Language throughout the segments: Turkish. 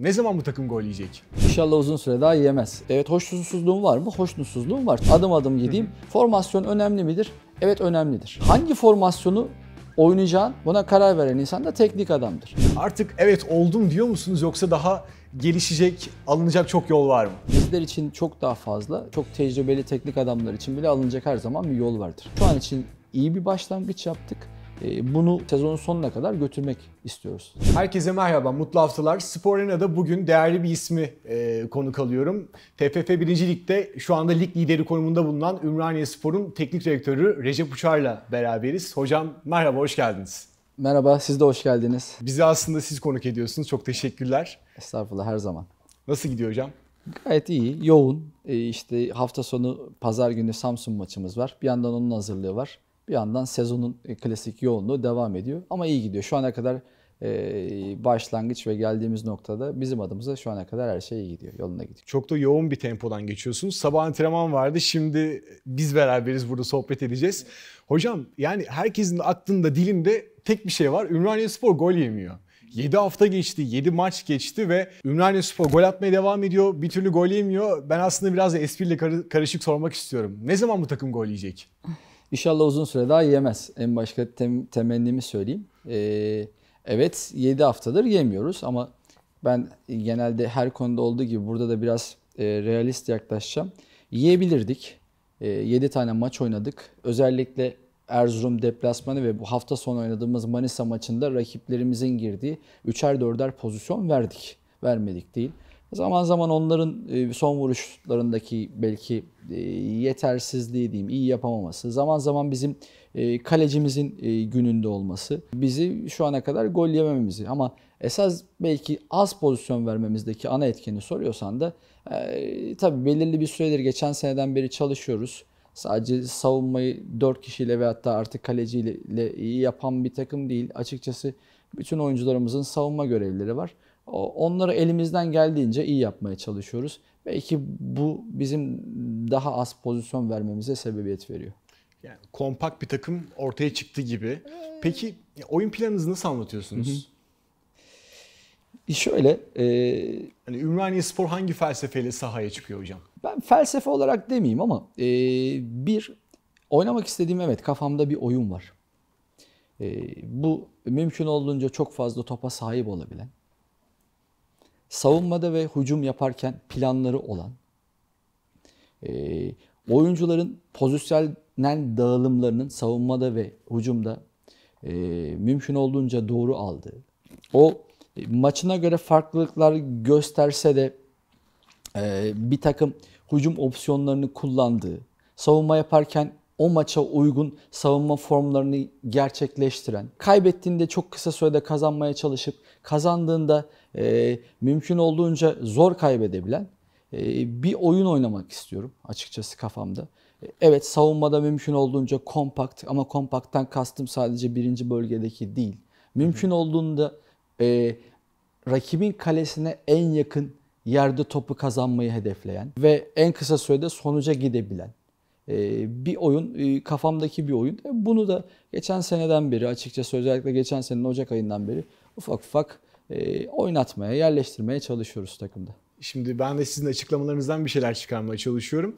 Ne zaman bu takım gol yiyecek? İnşallah uzun süre daha yiyemez. Evet hoşnutsuzluğum var mı? Hoşnutsuzluğum var. Adım adım gideyim. Formasyon önemli midir? Evet önemlidir. Hangi formasyonu oynayacağın buna karar veren insan da teknik adamdır. Artık evet oldum diyor musunuz yoksa daha gelişecek, alınacak çok yol var mı? Bizler için çok daha fazla, çok tecrübeli teknik adamlar için bile alınacak her zaman bir yol vardır. Şu an için iyi bir başlangıç yaptık ee, bunu sezonun sonuna kadar götürmek istiyoruz. Herkese merhaba, mutlu haftalar. Spor Arena'da bugün değerli bir ismi e, konuk alıyorum. TFF 1. Lig'de şu anda lig lideri konumunda bulunan Ümraniye Spor'un teknik direktörü Recep Uçar'la beraberiz. Hocam merhaba, hoş geldiniz. Merhaba, siz de hoş geldiniz. Bizi aslında siz konuk ediyorsunuz. Çok teşekkürler. Estağfurullah, her zaman. Nasıl gidiyor hocam? Gayet iyi, yoğun. E işte hafta sonu pazar günü Samsun maçımız var. Bir yandan onun hazırlığı var. Bir yandan sezonun e, klasik yoğunluğu devam ediyor. Ama iyi gidiyor. Şu ana kadar e, başlangıç ve geldiğimiz noktada bizim adımıza şu ana kadar her şey iyi gidiyor. Yoluna gidiyor. Çok da yoğun bir tempodan geçiyorsunuz. Sabah antrenman vardı. Şimdi biz beraberiz burada sohbet edeceğiz. Hocam yani herkesin aklında dilinde tek bir şey var. Ümraniye Spor gol yemiyor. 7 hafta geçti, 7 maç geçti ve Ümraniye Spor gol atmaya devam ediyor. Bir türlü gol yemiyor. Ben aslında biraz da espriyle karışık sormak istiyorum. Ne zaman bu takım gol yiyecek? İnşallah uzun süre daha yemez. En başka tem, temennimi söyleyeyim. Ee, evet 7 haftadır yemiyoruz ama ben genelde her konuda olduğu gibi burada da biraz e, realist yaklaşacağım. Yiyebilirdik. E, ee, 7 tane maç oynadık. Özellikle Erzurum deplasmanı ve bu hafta sonu oynadığımız Manisa maçında rakiplerimizin girdiği 3'er 4'er pozisyon verdik. Vermedik değil. Zaman zaman onların e, son vuruşlarındaki belki e, yetersizliği diyeyim, iyi yapamaması, zaman zaman bizim e, kalecimizin gününde olması bizi şu ana kadar gol yemememizi ama esas belki az pozisyon vermemizdeki ana etkeni soruyorsan da e, tabii belirli bir süredir geçen seneden beri çalışıyoruz. Sadece savunmayı 4 kişiyle ve hatta artık kaleciyle iyi yapan bir takım değil. Açıkçası bütün oyuncularımızın savunma görevleri var. Onları elimizden geldiğince iyi yapmaya çalışıyoruz. Belki bu bizim daha az pozisyon vermemize sebebiyet veriyor. Yani kompakt bir takım ortaya çıktı gibi. Ee. Peki oyun planınızı nasıl anlatıyorsunuz? Hı hı. Şöyle... E, hani Ümraniye Spor hangi felsefeyle sahaya çıkıyor hocam? Ben felsefe olarak demeyeyim ama e, bir, oynamak istediğim evet kafamda bir oyun var. E, bu mümkün olduğunca çok fazla topa sahip olabilen, savunmada ve hücum yaparken planları olan, e, oyuncuların pozisyonel dağılımlarının savunmada ve hücumda e, mümkün olduğunca doğru aldığı, o e, maçına göre farklılıklar gösterse de e, bir takım hücum opsiyonlarını kullandığı, savunma yaparken o maça uygun savunma formlarını gerçekleştiren, kaybettiğinde çok kısa sürede kazanmaya çalışıp kazandığında e, mümkün olduğunca zor kaybedebilen e, bir oyun oynamak istiyorum açıkçası kafamda. E, evet savunmada mümkün olduğunca kompakt ama kompakttan kastım sadece birinci bölgedeki değil. Mümkün olduğunda e, rakibin kalesine en yakın yerde topu kazanmayı hedefleyen ve en kısa sürede sonuca gidebilen e, bir oyun, e, kafamdaki bir oyun. Bunu da geçen seneden beri açıkçası özellikle geçen senenin Ocak ayından beri ufak ufak e, oynatmaya, yerleştirmeye çalışıyoruz takımda. Şimdi ben de sizin açıklamalarınızdan bir şeyler çıkarmaya çalışıyorum.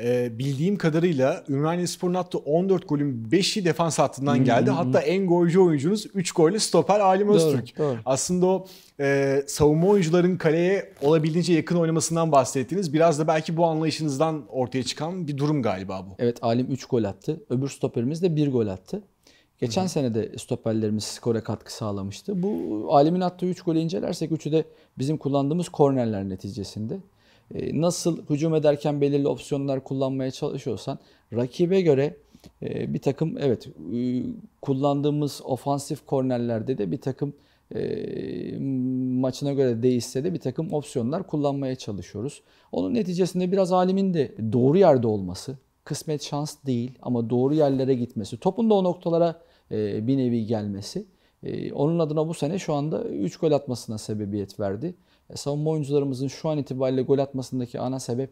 Ee, bildiğim kadarıyla Ümraniye Spor'un attığı 14 golün 5'i defans hattından geldi. Hmm. Hatta en golcü oyuncunuz 3 golle stoper Alim Öztürk. Doğru, doğru. Aslında o e, savunma oyuncuların kaleye olabildiğince yakın oynamasından bahsettiniz. biraz da belki bu anlayışınızdan ortaya çıkan bir durum galiba bu. Evet Alim 3 gol attı. Öbür stoperimiz de 1 gol attı. Geçen Hı-hı. sene de stoperlerimiz skora katkı sağlamıştı. Bu alemin attığı 3 golü incelersek 3'ü de bizim kullandığımız kornerler neticesinde. E, nasıl hücum ederken belirli opsiyonlar kullanmaya çalışıyorsan rakibe göre e, bir takım evet e, kullandığımız ofansif kornerlerde de bir takım e, maçına göre değişse de bir takım opsiyonlar kullanmaya çalışıyoruz. Onun neticesinde biraz alemin de doğru yerde olması, kısmet şans değil ama doğru yerlere gitmesi, topun da o noktalara e, bir nevi gelmesi. E, onun adına bu sene şu anda 3 gol atmasına sebebiyet verdi. E, savunma oyuncularımızın şu an itibariyle gol atmasındaki ana sebep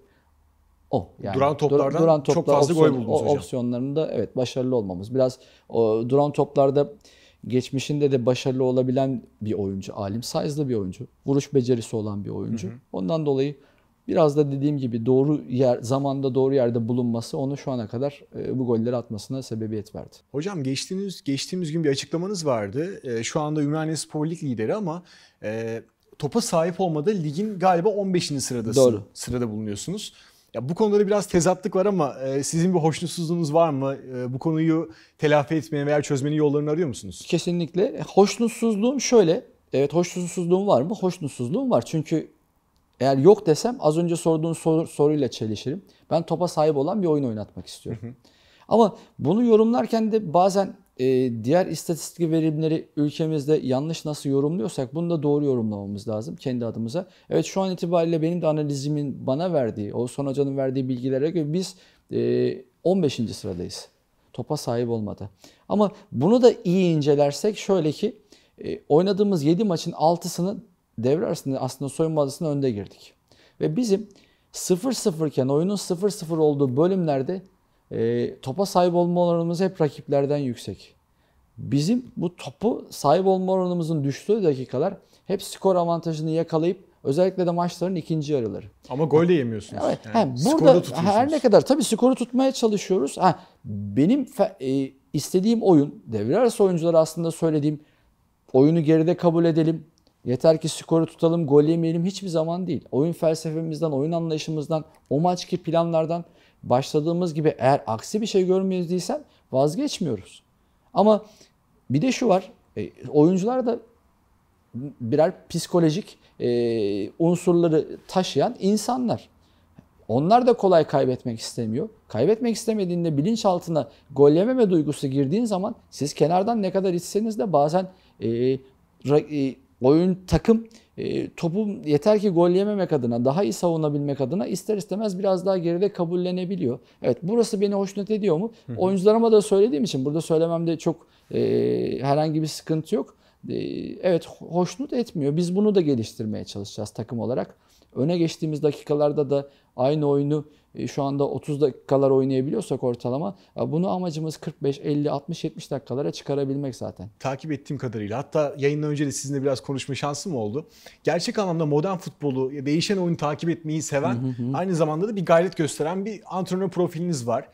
o. Yani duran toplardan duran toplar, çok fazla opsiyon, gol buldunuz hocam. Opsiyonlarında evet başarılı olmamız. Biraz o, duran toplarda geçmişinde de başarılı olabilen bir oyuncu. Alim size'lı bir oyuncu. Vuruş becerisi olan bir oyuncu. Hı hı. Ondan dolayı Biraz da dediğim gibi doğru yer, zamanda doğru yerde bulunması onu şu ana kadar e, bu golleri atmasına sebebiyet verdi. Hocam geçtiğimiz geçtiğimiz gün bir açıklamanız vardı. E, şu anda Ümraniye Spor Lig lideri ama e, topa sahip olmada ligin galiba 15. sırada doğru. sırada bulunuyorsunuz. Ya bu konuda da biraz tezatlık var ama sizin bir hoşnutsuzluğunuz var mı? bu konuyu telafi etmeye veya çözmenin yollarını arıyor musunuz? Kesinlikle. Hoşnutsuzluğum şöyle. Evet hoşnutsuzluğum var mı? Hoşnutsuzluğum var. Çünkü eğer yok desem az önce sorduğun sor, soruyla çelişirim. Ben topa sahip olan bir oyun oynatmak istiyorum. Hı hı. Ama bunu yorumlarken de bazen e, diğer istatistik verimleri ülkemizde yanlış nasıl yorumluyorsak bunu da doğru yorumlamamız lazım kendi adımıza. Evet şu an itibariyle benim de analizimin bana verdiği, Oğuzhan Hoca'nın verdiği bilgilere göre biz e, 15. sıradayız. Topa sahip olmadı. Ama bunu da iyi incelersek şöyle ki e, oynadığımız 7 maçın 6'sının devre arasında aslında soyunma adasının önde girdik. Ve bizim 0-0 iken oyunun 0-0 olduğu bölümlerde e, topa sahip olma oranımız hep rakiplerden yüksek. Bizim bu topu sahip olma oranımızın düştüğü dakikalar hep skor avantajını yakalayıp özellikle de maçların ikinci yarıları. Ama gol de yemiyorsunuz. Evet. Yani, yani burada her ne kadar tabii skoru tutmaya çalışıyoruz. Ha, benim e, istediğim oyun devre arası oyunculara aslında söylediğim oyunu geride kabul edelim. Yeter ki skoru tutalım, gol yemeyelim hiçbir zaman değil. Oyun felsefemizden, oyun anlayışımızdan, o maçki planlardan başladığımız gibi eğer aksi bir şey görmediysen vazgeçmiyoruz. Ama bir de şu var, e, oyuncular da birer psikolojik e, unsurları taşıyan insanlar. Onlar da kolay kaybetmek istemiyor. Kaybetmek istemediğinde bilinçaltına gol yememe duygusu girdiğin zaman siz kenardan ne kadar içseniz de bazen e, ra, e, oyun takım e, topu yeter ki gol yememek adına, daha iyi savunabilmek adına ister istemez biraz daha geride kabullenebiliyor. Evet burası beni hoşnut ediyor mu? Hı hı. Oyuncularıma da söylediğim için burada söylememde çok e, herhangi bir sıkıntı yok. E, evet hoşnut etmiyor. Biz bunu da geliştirmeye çalışacağız takım olarak. Öne geçtiğimiz dakikalarda da aynı oyunu e, şu anda 30 dakikalar oynayabiliyorsak ortalama bunu amacımız 45, 50, 60, 70 dakikalara çıkarabilmek zaten. Takip ettiğim kadarıyla hatta yayından önce de sizinle biraz konuşma şansım oldu. Gerçek anlamda modern futbolu, değişen oyunu takip etmeyi seven aynı zamanda da bir gayret gösteren bir antrenör profiliniz var.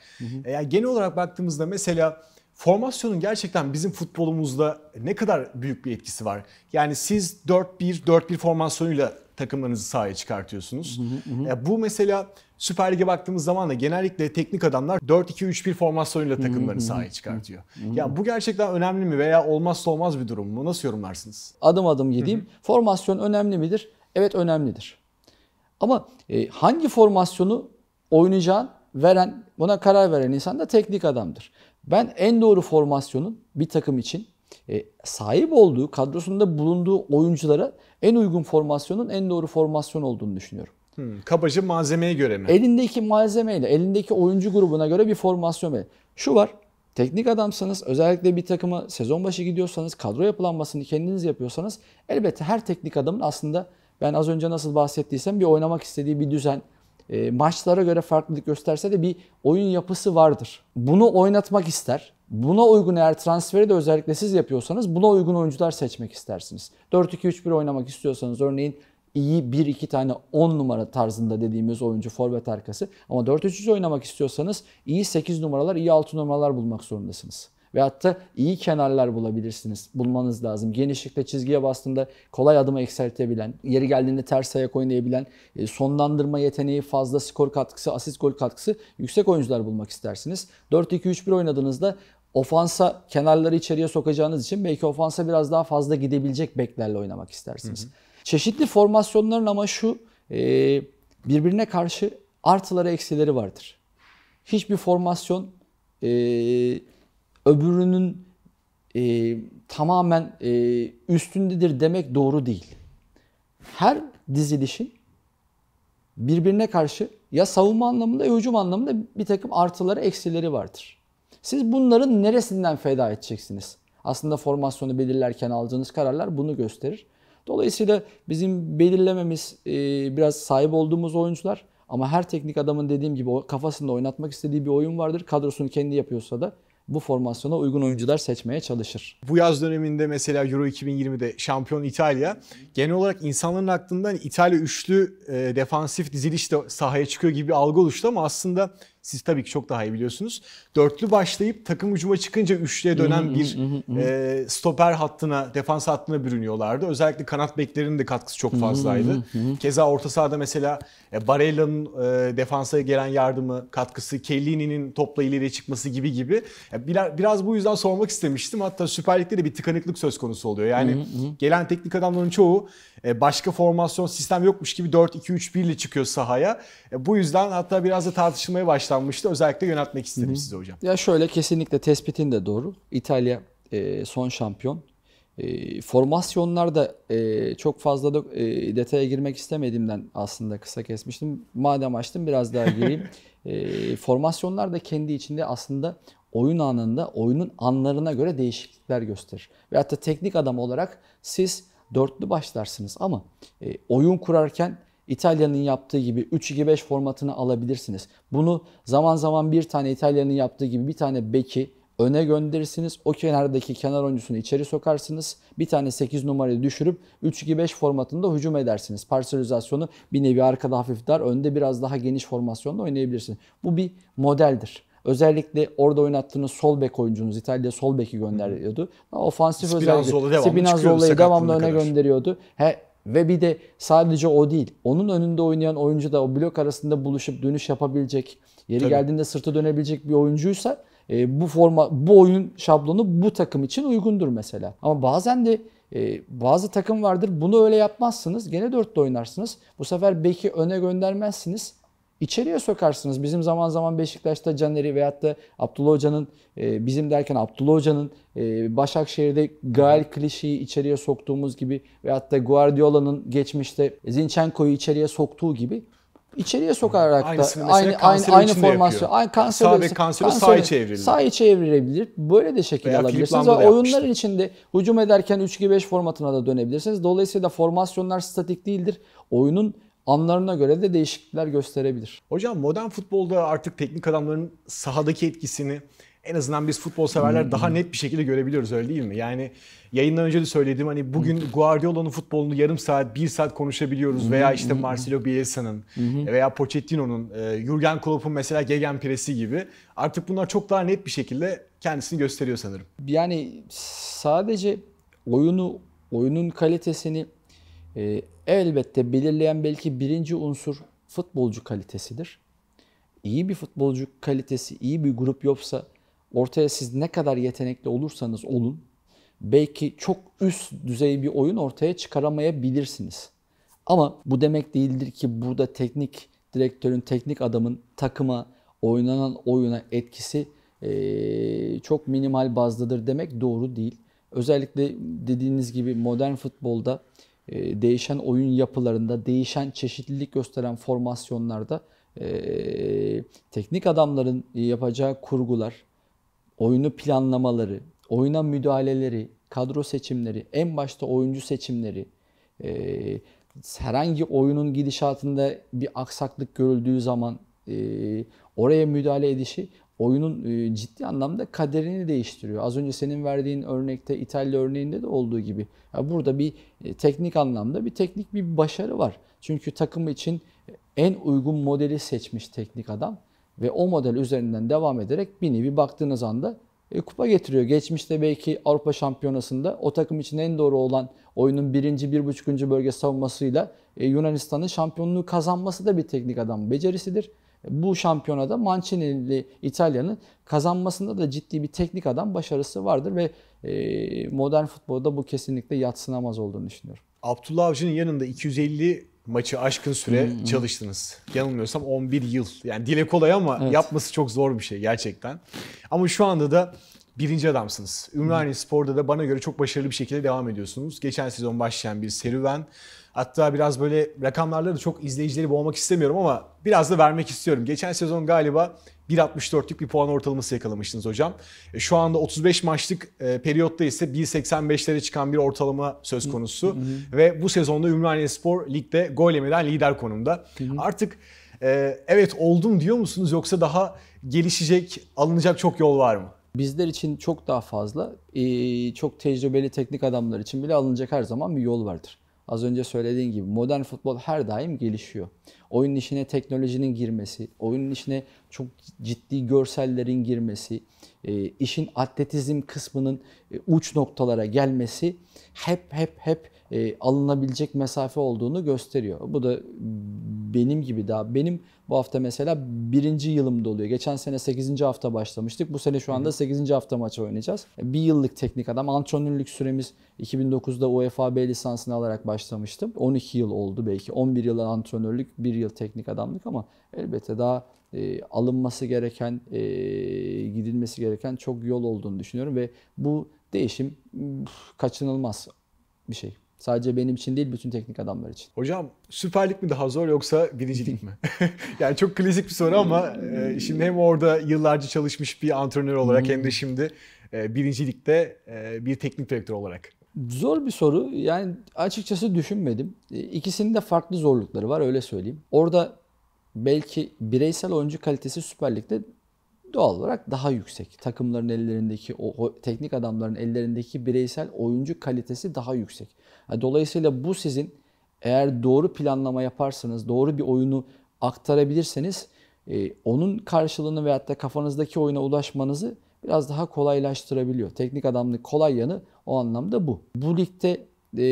Yani genel olarak baktığımızda mesela formasyonun gerçekten bizim futbolumuzda ne kadar büyük bir etkisi var? Yani siz 4-1 4-1 formasyonuyla takımlarınızı sahaya çıkartıyorsunuz. Hı hı hı. Ya bu mesela Süper Lig'e baktığımız zaman da genellikle teknik adamlar 4-2-3-1 formasyonuyla takımlarını sahaya çıkartıyor. ya bu gerçekten önemli mi veya olmazsa olmaz bir durum mu? Nasıl yorumlarsınız? Adım adım gideyim. Formasyon önemli midir? Evet önemlidir. Ama e, hangi formasyonu oynayacağın veren, buna karar veren insan da teknik adamdır. Ben en doğru formasyonun bir takım için e, sahip olduğu, kadrosunda bulunduğu oyunculara en uygun formasyonun en doğru formasyon olduğunu düşünüyorum. Hmm, kabaca malzemeye göre mi? Elindeki malzemeyle, elindeki oyuncu grubuna göre bir formasyon ver. Şu var, teknik adamsanız, özellikle bir takıma sezon başı gidiyorsanız, kadro yapılanmasını kendiniz yapıyorsanız elbette her teknik adamın aslında ben az önce nasıl bahsettiysem bir oynamak istediği bir düzen, e, maçlara göre farklılık gösterse de bir oyun yapısı vardır. Bunu oynatmak ister. Buna uygun eğer transferi de özellikle siz yapıyorsanız buna uygun oyuncular seçmek istersiniz. 4-2-3-1 oynamak istiyorsanız örneğin iyi 1-2 tane 10 numara tarzında dediğimiz oyuncu forvet arkası. Ama 4-3-3 oynamak istiyorsanız iyi 8 numaralar, iyi 6 numaralar bulmak zorundasınız. Ve hatta iyi kenarlar bulabilirsiniz. Bulmanız lazım. Genişlikte çizgiye bastığında kolay adımı ekseltebilen, yeri geldiğinde ters ayak oynayabilen, e, sonlandırma yeteneği fazla skor katkısı, asist gol katkısı yüksek oyuncular bulmak istersiniz. 4-2-3-1 oynadığınızda ofansa kenarları içeriye sokacağınız için belki ofansa biraz daha fazla gidebilecek beklerle oynamak istersiniz. Hı hı. Çeşitli formasyonların ama şu e, birbirine karşı artıları eksileri vardır. Hiçbir formasyon e, öbürünün e, tamamen e, üstündedir demek doğru değil. Her dizilişin birbirine karşı ya savunma anlamında ya hücum anlamında bir takım artıları eksileri vardır. Siz bunların neresinden feda edeceksiniz? Aslında formasyonu belirlerken alacağınız kararlar bunu gösterir. Dolayısıyla bizim belirlememiz e, biraz sahip olduğumuz oyuncular ama her teknik adamın dediğim gibi kafasında oynatmak istediği bir oyun vardır. Kadrosunu kendi yapıyorsa da bu formasyona uygun oyuncular seçmeye çalışır. Bu yaz döneminde mesela Euro 2020'de şampiyon İtalya genel olarak insanların aklından İtalya üçlü e, defansif diziliş de sahaya çıkıyor gibi bir algı oluştu ama aslında siz tabii ki çok daha iyi biliyorsunuz. Dörtlü başlayıp takım ucuma çıkınca üçlüye dönen bir e, stoper hattına, defans hattına bürünüyorlardı. Özellikle kanat beklerinin de katkısı çok fazlaydı. Keza orta sahada mesela e, Barella'nın e, defansa gelen yardımı, katkısı, Kellini'nin topla ileriye çıkması gibi gibi. E, biraz, biraz bu yüzden sormak istemiştim. Hatta Süper Lig'de de bir tıkanıklık söz konusu oluyor. Yani gelen teknik adamların çoğu e, başka formasyon sistem yokmuş gibi 4-2-3-1 ile çıkıyor sahaya. E, bu yüzden hatta biraz da tartışılmaya başladı yaşlanmıştı. Özellikle yönetmek istedim size hocam. Ya şöyle kesinlikle tespitin de doğru. İtalya e, son şampiyon. E, formasyonlarda e, çok fazla da e, detaya girmek istemediğimden aslında kısa kesmiştim. Madem açtım biraz daha gireyim. e, formasyonlar da kendi içinde aslında oyun anında oyunun anlarına göre değişiklikler gösterir. Ve hatta teknik adam olarak siz dörtlü başlarsınız ama e, oyun kurarken İtalya'nın yaptığı gibi 3-2-5 formatını alabilirsiniz. Bunu zaman zaman bir tane İtalya'nın yaptığı gibi bir tane beki öne gönderirsiniz. O kenardaki kenar oyuncusunu içeri sokarsınız. Bir tane 8 numarayı düşürüp 3-2-5 formatında hücum edersiniz. Parselizasyonu bir nevi arkada hafif dar, önde biraz daha geniş formasyonda oynayabilirsiniz. Bu bir modeldir. Özellikle orada oynattığınız sol bek oyuncunuz İtalya sol beki gönderiyordu. Daha ofansif özellikle Spinazzola devamlı, Spinazzola devamlı öne kadar. gönderiyordu. He, ve bir de sadece o değil. Onun önünde oynayan oyuncu da o blok arasında buluşup dönüş yapabilecek, yeri Tabii. geldiğinde sırtı dönebilecek bir oyuncuysa e, bu forma bu oyun şablonu bu takım için uygundur mesela. Ama bazen de e, bazı takım vardır bunu öyle yapmazsınız. Gene dörtlü oynarsınız. Bu sefer beki öne göndermezsiniz içeriye sokarsınız. Bizim zaman zaman Beşiktaş'ta Caner'i veyahut da Abdullah Hoca'nın e, bizim derken Abdullah Hoca'nın e, Başakşehir'de Gael Klişi'yi içeriye soktuğumuz gibi veyahut da Guardiola'nın geçmişte Zinchenko'yu içeriye soktuğu gibi içeriye sokarak da aynı aynı, aynı formasyon. Aynı kanser sağ ve kanseri sağa çevrilir. Sağa çevrilebilir. Böyle de şekil Veya alabilirsiniz. Ve oyunların içinde hücum ederken 3-2-5 formatına da dönebilirsiniz. Dolayısıyla formasyonlar statik değildir. Oyunun anlarına göre de değişiklikler gösterebilir. Hocam modern futbolda artık teknik adamların sahadaki etkisini en azından biz futbol severler daha hmm. net bir şekilde görebiliyoruz öyle değil mi? Yani yayından önce de söyledim hani bugün hmm. Guardiola'nın futbolunu yarım saat, bir saat konuşabiliyoruz veya hmm. işte Marcelo Bielsa'nın veya Pochettino'nun, e, Jurgen Klopp'un mesela gegenpressi gibi artık bunlar çok daha net bir şekilde kendisini gösteriyor sanırım. Yani sadece oyunu, oyunun kalitesini e, elbette belirleyen belki birinci unsur futbolcu kalitesidir. İyi bir futbolcu kalitesi, iyi bir grup yoksa ortaya siz ne kadar yetenekli olursanız olun belki çok üst düzey bir oyun ortaya çıkaramayabilirsiniz. Ama bu demek değildir ki burada teknik direktörün, teknik adamın takıma, oynanan oyuna etkisi e, çok minimal bazdadır demek doğru değil. Özellikle dediğiniz gibi modern futbolda e, değişen oyun yapılarında, değişen çeşitlilik gösteren formasyonlarda e, teknik adamların yapacağı kurgular, oyunu planlamaları, oyuna müdahaleleri, kadro seçimleri, en başta oyuncu seçimleri, e, herhangi oyunun gidişatında bir aksaklık görüldüğü zaman oraya müdahale edişi oyunun e, ciddi anlamda kaderini değiştiriyor. Az önce senin verdiğin örnekte İtalya örneğinde de olduğu gibi. burada bir e, teknik anlamda bir teknik bir başarı var. Çünkü takım için en uygun modeli seçmiş teknik adam ve o model üzerinden devam ederek bir nevi baktığınız anda e, kupa getiriyor. Geçmişte belki Avrupa Şampiyonası'nda o takım için en doğru olan oyunun birinci, bir buçukuncu bölge savunmasıyla e, Yunanistan'ın şampiyonluğu kazanması da bir teknik adam becerisidir bu şampiyonada Mancini'li İtalya'nın kazanmasında da ciddi bir teknik adam başarısı vardır ve e, modern futbolda bu kesinlikle yatsınamaz olduğunu düşünüyorum. Abdullah Avcı'nın yanında 250 maçı aşkın süre hmm. çalıştınız. Yanılmıyorsam 11 yıl. Yani dile kolay ama evet. yapması çok zor bir şey gerçekten. Ama şu anda da birinci adamsınız. Ümraniye Spor'da da bana göre çok başarılı bir şekilde devam ediyorsunuz. Geçen sezon başlayan bir serüven. Hatta biraz böyle rakamlarla da çok izleyicileri boğmak istemiyorum ama biraz da vermek istiyorum. Geçen sezon galiba 1.64'lük bir puan ortalaması yakalamıştınız hocam. E, şu anda 35 maçlık e, periyotta ise 1.85'lere çıkan bir ortalama söz konusu. Hı hı. Ve bu sezonda Ümraniye Spor ligde gol yemeden lider konumda. Hı hı. Artık e, evet oldum diyor musunuz yoksa daha gelişecek, alınacak çok yol var mı? Bizler için çok daha fazla, çok tecrübeli teknik adamlar için bile alınacak her zaman bir yol vardır. Az önce söylediğin gibi modern futbol her daim gelişiyor. Oyunun içine teknolojinin girmesi, oyunun içine çok ciddi görsellerin girmesi, e, işin atletizm kısmının e, uç noktalara gelmesi hep hep hep e, alınabilecek mesafe olduğunu gösteriyor. Bu da benim gibi daha benim bu hafta mesela birinci yılımda oluyor. Geçen sene 8. hafta başlamıştık. Bu sene şu anda 8. hafta maçı oynayacağız. Bir yıllık teknik adam. Antrenörlük süremiz 2009'da UEFA B lisansını alarak başlamıştım. 12 yıl oldu belki. 11 yıl antrenörlük, 1 yıl teknik adamlık ama elbette daha e, alınması gereken, e, gidilmesi gereken çok yol olduğunu düşünüyorum ve bu değişim kaçınılmaz bir şey. Sadece benim için değil bütün teknik adamlar için. Hocam Süper Lig mi daha zor yoksa birincilik mi? yani çok klasik bir soru ama e, şimdi hem orada yıllarca çalışmış bir antrenör olarak hem de hmm. şimdi e, birincilikte e, bir teknik direktör olarak. Zor bir soru. Yani açıkçası düşünmedim. E, ikisinin de farklı zorlukları var öyle söyleyeyim. Orada belki bireysel oyuncu kalitesi Süper Lig'de doğal olarak daha yüksek. Takımların ellerindeki, o, o teknik adamların ellerindeki bireysel oyuncu kalitesi daha yüksek. Dolayısıyla bu sizin eğer doğru planlama yaparsanız, doğru bir oyunu aktarabilirseniz e, onun karşılığını veyahut da kafanızdaki oyuna ulaşmanızı biraz daha kolaylaştırabiliyor. Teknik adamın kolay yanı o anlamda bu. Bu ligde e,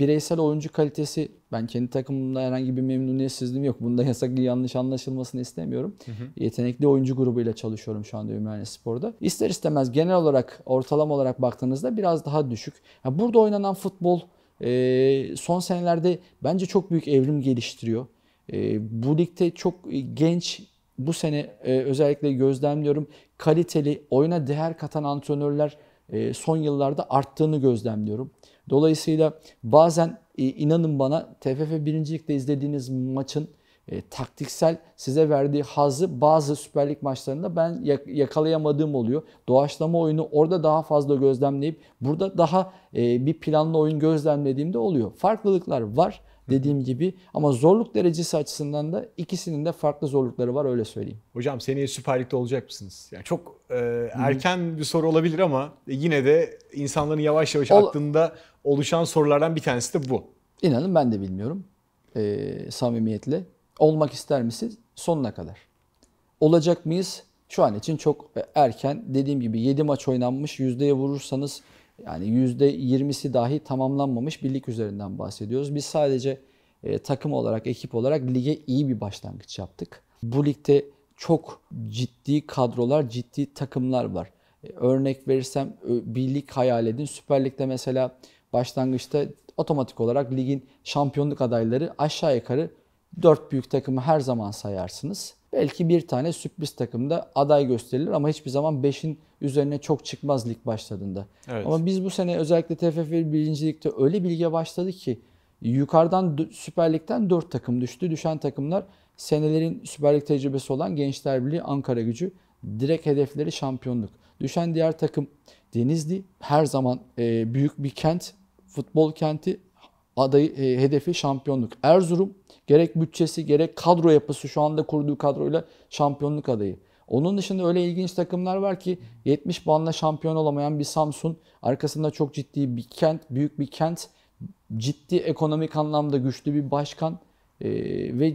bireysel oyuncu kalitesi ben kendi takımımda herhangi bir memnuniyetsizliğim yok. Bunda yasak yanlış anlaşılmasını istemiyorum. Hı hı. Yetenekli oyuncu grubuyla çalışıyorum şu anda Ümraniye Spor'da. İster istemez genel olarak ortalama olarak baktığınızda biraz daha düşük. Yani burada oynanan futbol e, son senelerde bence çok büyük evrim geliştiriyor. E, bu ligde çok genç bu sene e, özellikle gözlemliyorum kaliteli oyuna değer katan antrenörler e, son yıllarda arttığını gözlemliyorum. Dolayısıyla bazen e, inanın bana TFF birincilikte izlediğiniz maçın e, taktiksel size verdiği hazı bazı Süper Lig maçlarında ben yakalayamadığım oluyor. Doğaçlama oyunu orada daha fazla gözlemleyip burada daha e, bir planlı oyun gözlemlediğimde oluyor. Farklılıklar var dediğim gibi ama zorluk derecesi açısından da ikisinin de farklı zorlukları var öyle söyleyeyim. Hocam seneye Süper Lig'de olacak mısınız? Yani çok e, erken bir soru olabilir ama yine de insanların yavaş yavaş Ol- aklında oluşan sorulardan bir tanesi de bu. İnanın ben de bilmiyorum. E, samimiyetle Olmak ister misiniz? Sonuna kadar. Olacak mıyız? Şu an için çok e, erken. Dediğim gibi 7 maç oynanmış. Yüzdeye vurursanız yani %20'si dahi tamamlanmamış bir lig üzerinden bahsediyoruz. Biz sadece e, takım olarak, ekip olarak lige iyi bir başlangıç yaptık. Bu ligde çok ciddi kadrolar, ciddi takımlar var. E, örnek verirsem bir lig hayal edin. Süper Lig'de mesela başlangıçta otomatik olarak ligin şampiyonluk adayları aşağı yukarı dört büyük takımı her zaman sayarsınız. Belki bir tane sürpriz takımda aday gösterilir ama hiçbir zaman 5'in üzerine çok çıkmaz lig başladığında. Evet. Ama biz bu sene özellikle TFF 1. Lig'de öyle bir başladı ki yukarıdan Süper Lig'den 4 takım düştü. Düşen takımlar senelerin Süper Lig tecrübesi olan Gençler Birliği, Ankara Gücü direkt hedefleri şampiyonluk. Düşen diğer takım Denizli her zaman e, büyük bir kent, futbol kenti adayı, e, hedefi şampiyonluk. Erzurum gerek bütçesi gerek kadro yapısı şu anda kurduğu kadroyla şampiyonluk adayı. Onun dışında öyle ilginç takımlar var ki 70 puanla şampiyon olamayan bir Samsun arkasında çok ciddi bir kent, büyük bir kent, ciddi ekonomik anlamda güçlü bir başkan e, ve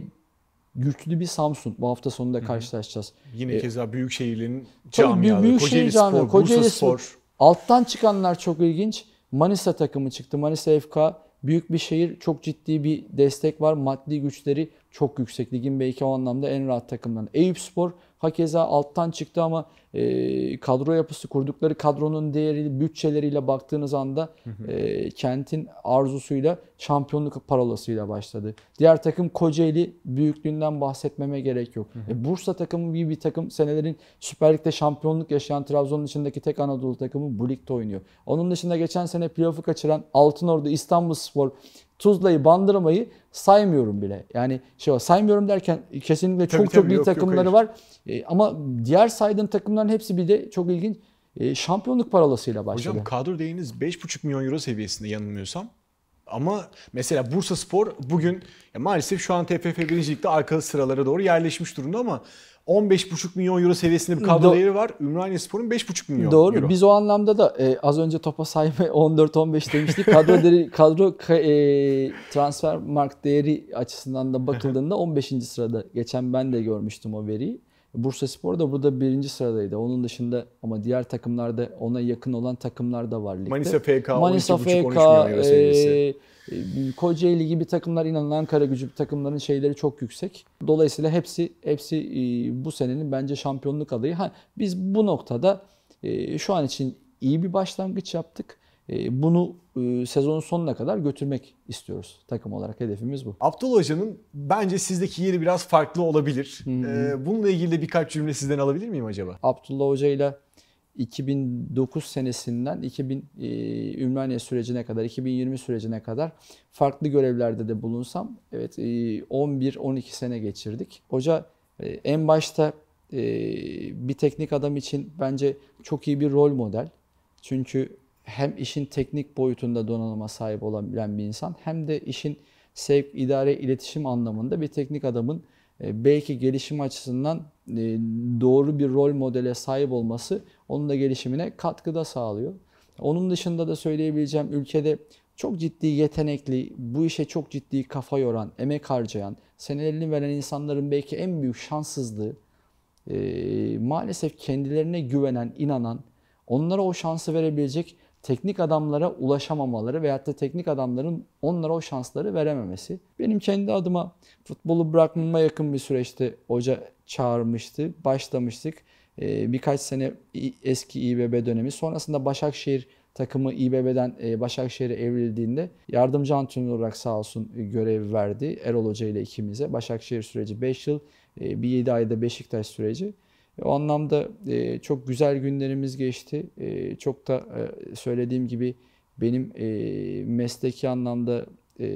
güçlü bir Samsun bu hafta sonunda karşılaşacağız. Hı hı. Yine ee, keza büyük şehirlerin camiaları, büyük Kocaeli camiaları, Spor, Kocaeli Bursa Spor. Alttan çıkanlar çok ilginç. Manisa takımı çıktı. Manisa FK Büyük bir şehir, çok ciddi bir destek var. Maddi güçleri çok yüksek. Ligin belki o anlamda en rahat takımdan Eyüp Spor Hakeza alttan çıktı ama e, kadro yapısı kurdukları kadronun değeri bütçeleriyle baktığınız anda e, kentin arzusuyla şampiyonluk parolasıyla başladı. Diğer takım Kocaeli büyüklüğünden bahsetmeme gerek yok. E, Bursa takımı gibi bir takım senelerin Süper Lig'de şampiyonluk yaşayan Trabzon'un içindeki tek Anadolu takımı bu ligde oynuyor. Onun dışında geçen sene playoff'u kaçıran Altınordu, İstanbul Spor, Tuzla'yı, Bandırma'yı saymıyorum bile. Yani şey var, saymıyorum derken kesinlikle tabii, çok tabii, çok iyi yok, takımları yok, var. E, ama diğer saydığım takımların hepsi bir de çok ilginç. E, şampiyonluk parolasıyla başladı. Hocam kadro değeriniz 5,5 milyon euro seviyesinde yanılmıyorsam. Ama mesela Bursa Spor bugün maalesef şu an TFF birincilikte arka sıralara doğru yerleşmiş durumda ama 15,5 milyon euro seviyesinde bir kadro Do- değeri var. Ümraniye Spor'un 5,5 milyon Doğru. Euro. Biz o anlamda da e, az önce topa sayma 14-15 demiştik. Kadro değeri, kadro e, transfer mark değeri açısından da bakıldığında 15. sırada. Geçen ben de görmüştüm o veriyi. Bursa Spor da burada birinci sıradaydı. Onun dışında ama diğer takımlarda ona yakın olan takımlar da var ligde. Manisa FK, Manisa FK, e, Kocaeli gibi takımlar inanın Ankara gücü takımların şeyleri çok yüksek. Dolayısıyla hepsi hepsi e, bu senenin bence şampiyonluk adayı. Ha, biz bu noktada e, şu an için iyi bir başlangıç yaptık. Ee, bunu e, sezonun sonuna kadar götürmek istiyoruz takım olarak. Hedefimiz bu. Abdullah Hoca'nın bence sizdeki yeri biraz farklı olabilir. Hı-hı. Ee, bununla ilgili de birkaç cümle sizden alabilir miyim acaba? Abdullah Hoca ile 2009 senesinden 2000 e, Ümraniye sürecine kadar, 2020 sürecine kadar farklı görevlerde de bulunsam, evet 11-12 e, sene geçirdik. Hoca en başta bir teknik adam için bence çok iyi bir rol model. Çünkü hem işin teknik boyutunda donanıma sahip olabilen bir insan hem de işin sevk, idare, iletişim anlamında bir teknik adamın e, belki gelişim açısından e, doğru bir rol modele sahip olması onun da gelişimine katkıda sağlıyor. Onun dışında da söyleyebileceğim ülkede çok ciddi yetenekli, bu işe çok ciddi kafa yoran, emek harcayan, senelerini veren insanların belki en büyük şanssızlığı e, maalesef kendilerine güvenen, inanan, onlara o şansı verebilecek teknik adamlara ulaşamamaları veyahut da teknik adamların onlara o şansları verememesi. Benim kendi adıma futbolu bırakmama yakın bir süreçte hoca çağırmıştı, başlamıştık. Ee, birkaç sene eski İBB dönemi sonrasında Başakşehir takımı İBB'den e, Başakşehir'e evrildiğinde yardımcı antrenör olarak sağ olsun e, görev verdi Erol Hoca ile ikimize. Başakşehir süreci 5 yıl, e, bir 7 ayda Beşiktaş süreci. O anlamda e, çok güzel günlerimiz geçti. E, çok da e, söylediğim gibi benim e, mesleki anlamda e,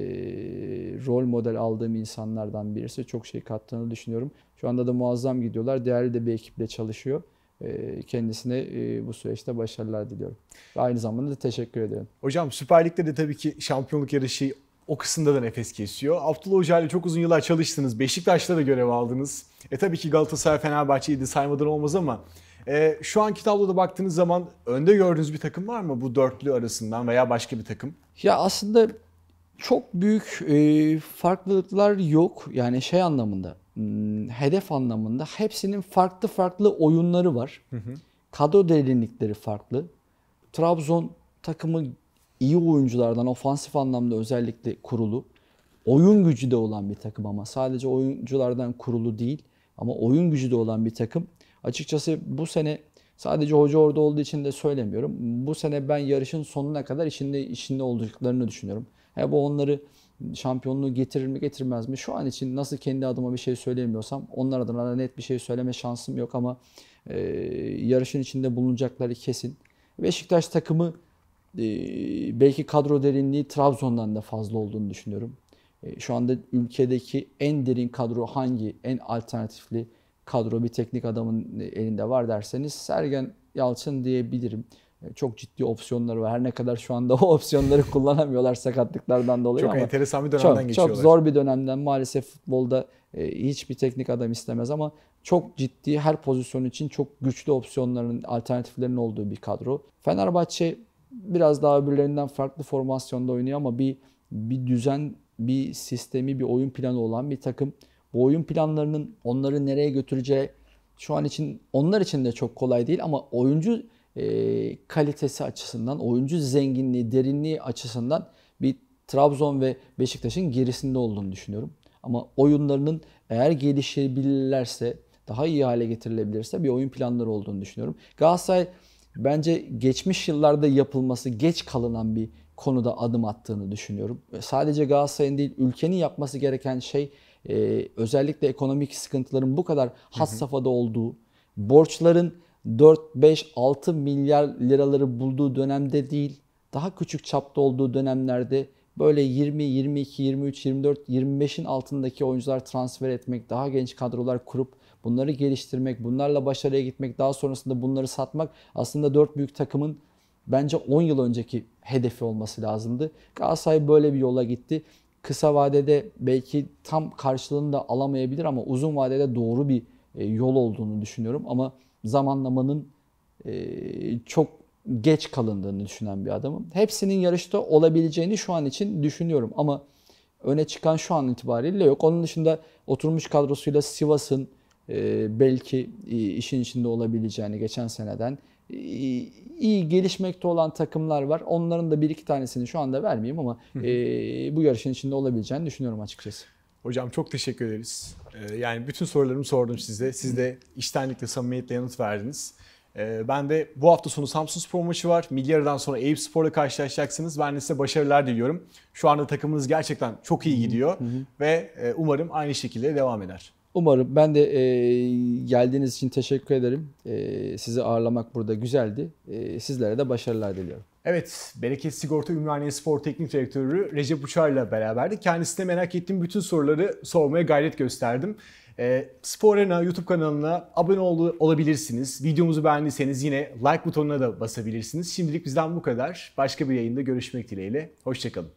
rol model aldığım insanlardan birisi. Çok şey kattığını düşünüyorum. Şu anda da muazzam gidiyorlar. Değerli de bir ekiple çalışıyor. E, kendisine e, bu süreçte başarılar diliyorum. Ve aynı zamanda da teşekkür ediyorum. Hocam Süper Lig'de de tabii ki şampiyonluk yarışı o kısımda da nefes kesiyor. Abdullah Hoca ile çok uzun yıllar çalıştınız. Beşiktaş'ta da görev aldınız. E tabii ki Galatasaray, Fenerbahçe'yi de saymadan olmaz ama e, şu anki tabloda baktığınız zaman önde gördüğünüz bir takım var mı bu dörtlü arasından veya başka bir takım? Ya aslında çok büyük e, farklılıklar yok. Yani şey anlamında, hmm, hedef anlamında hepsinin farklı farklı oyunları var. Hı hı. Kadro derinlikleri farklı. Trabzon takımı iyi oyunculardan ofansif anlamda özellikle kurulu oyun gücü de olan bir takım ama sadece oyunculardan kurulu değil ama oyun gücü de olan bir takım. Açıkçası bu sene sadece hoca orada olduğu için de söylemiyorum. Bu sene ben yarışın sonuna kadar içinde içinde olduklarını düşünüyorum. He bu onları şampiyonluğu getirir mi getirmez mi? Şu an için nasıl kendi adıma bir şey söyleyemiyorsam onlar adına net bir şey söyleme şansım yok ama e, yarışın içinde bulunacakları kesin. Beşiktaş takımı ee, belki kadro derinliği Trabzon'dan da fazla olduğunu düşünüyorum. E, şu anda ülkedeki en derin kadro hangi, en alternatifli kadro bir teknik adamın elinde var derseniz Sergen Yalçın diyebilirim. Ee, çok ciddi opsiyonları var. Her ne kadar şu anda o opsiyonları kullanamıyorlar sakatlıklardan dolayı çok ama enteresan bir dönemden çok, geçiyorlar. Çok zor bir dönemden maalesef futbolda e, hiçbir teknik adam istemez ama çok ciddi her pozisyon için çok güçlü opsiyonların, alternatiflerinin olduğu bir kadro. Fenerbahçe biraz daha öbürlerinden farklı formasyonda oynuyor ama bir bir düzen, bir sistemi, bir oyun planı olan bir takım. Bu oyun planlarının onları nereye götüreceği şu an için onlar için de çok kolay değil ama oyuncu e, kalitesi açısından, oyuncu zenginliği, derinliği açısından bir Trabzon ve Beşiktaş'ın gerisinde olduğunu düşünüyorum. Ama oyunlarının eğer gelişebilirlerse, daha iyi hale getirilebilirse bir oyun planları olduğunu düşünüyorum. Galatasaray bence geçmiş yıllarda yapılması geç kalınan bir konuda adım attığını düşünüyorum. Sadece Galatasaray'ın değil ülkenin yapması gereken şey e, özellikle ekonomik sıkıntıların bu kadar has safhada olduğu, borçların 4, 5, 6 milyar liraları bulduğu dönemde değil, daha küçük çapta olduğu dönemlerde böyle 20, 22, 23, 24, 25'in altındaki oyuncular transfer etmek, daha genç kadrolar kurup bunları geliştirmek, bunlarla başarıya gitmek, daha sonrasında bunları satmak aslında dört büyük takımın bence 10 yıl önceki hedefi olması lazımdı. Galatasaray böyle bir yola gitti. Kısa vadede belki tam karşılığını da alamayabilir ama uzun vadede doğru bir e, yol olduğunu düşünüyorum. Ama zamanlamanın e, çok geç kalındığını düşünen bir adamım. Hepsinin yarışta olabileceğini şu an için düşünüyorum ama öne çıkan şu an itibariyle yok. Onun dışında oturmuş kadrosuyla Sivas'ın, ee, belki e, işin içinde olabileceğini geçen seneden e, iyi gelişmekte olan takımlar var. Onların da bir iki tanesini şu anda vermeyeyim ama e, bu yarışın içinde olabileceğini düşünüyorum açıkçası. Hocam çok teşekkür ederiz. Ee, yani bütün sorularımı sordum size. Siz de iştenlikle, samimiyetle yanıt verdiniz. Ee, ben de bu hafta sonu Samsun Spor maçı var. Milyardan sonra Eyüp Spor'la karşılaşacaksınız. Ben de size başarılar diliyorum. Şu anda takımınız gerçekten çok iyi gidiyor. Hı hı. Ve umarım aynı şekilde devam eder. Umarım. Ben de e, geldiğiniz için teşekkür ederim. E, sizi ağırlamak burada güzeldi. E, sizlere de başarılar diliyorum. Evet, Bereket Sigorta Ümraniye Spor Teknik Direktörü Recep Uçar'la beraberdik. Kendisine merak ettiğim bütün soruları sormaya gayret gösterdim. E, Spor Arena YouTube kanalına abone ol- olabilirsiniz. Videomuzu beğendiyseniz yine like butonuna da basabilirsiniz. Şimdilik bizden bu kadar. Başka bir yayında görüşmek dileğiyle. Hoşçakalın.